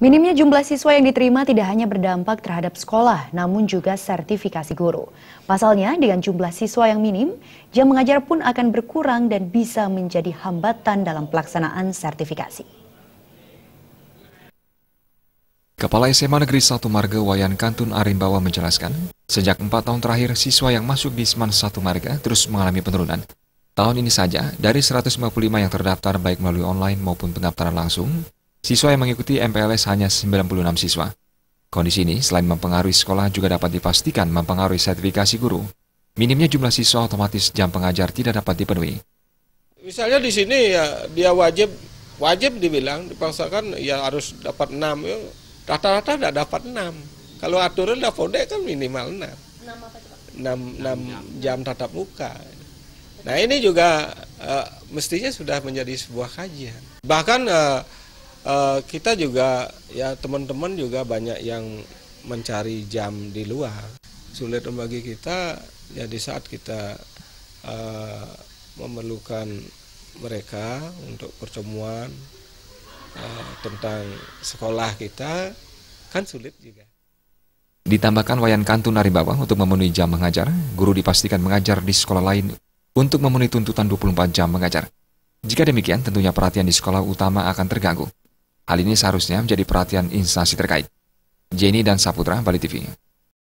Minimnya jumlah siswa yang diterima tidak hanya berdampak terhadap sekolah, namun juga sertifikasi guru. Pasalnya, dengan jumlah siswa yang minim, jam mengajar pun akan berkurang dan bisa menjadi hambatan dalam pelaksanaan sertifikasi. Kepala SMA Negeri 1 Marga Wayan Kantun Arimbawa menjelaskan, sejak empat tahun terakhir siswa yang masuk di SMA 1 Marga terus mengalami penurunan. Tahun ini saja, dari 155 yang terdaftar baik melalui online maupun pendaftaran langsung, Siswa yang mengikuti MPLS hanya 96 siswa. Kondisi ini selain mempengaruhi sekolah juga dapat dipastikan mempengaruhi sertifikasi guru. Minimnya jumlah siswa otomatis jam pengajar tidak dapat dipenuhi. Misalnya di sini ya dia wajib wajib dibilang dipaksakan ya harus dapat 6 ya. Rata-rata tidak dapat 6. Kalau aturan dapat kan minimal 6. 6, 6 jam tatap muka. Nah, ini juga uh, mestinya sudah menjadi sebuah kajian. Bahkan uh, Eh, kita juga ya teman-teman juga banyak yang mencari jam di luar. Sulit bagi kita ya di saat kita uh, memerlukan mereka untuk pertemuan uh, tentang sekolah kita kan sulit juga. Ditambahkan wayan kantun dari Bawang untuk memenuhi jam mengajar, guru dipastikan mengajar di sekolah lain untuk memenuhi tuntutan 24 jam mengajar. Jika demikian, tentunya perhatian di sekolah utama akan terganggu. Hal ini seharusnya menjadi perhatian instansi terkait. Jenny dan Saputra, Bali TV.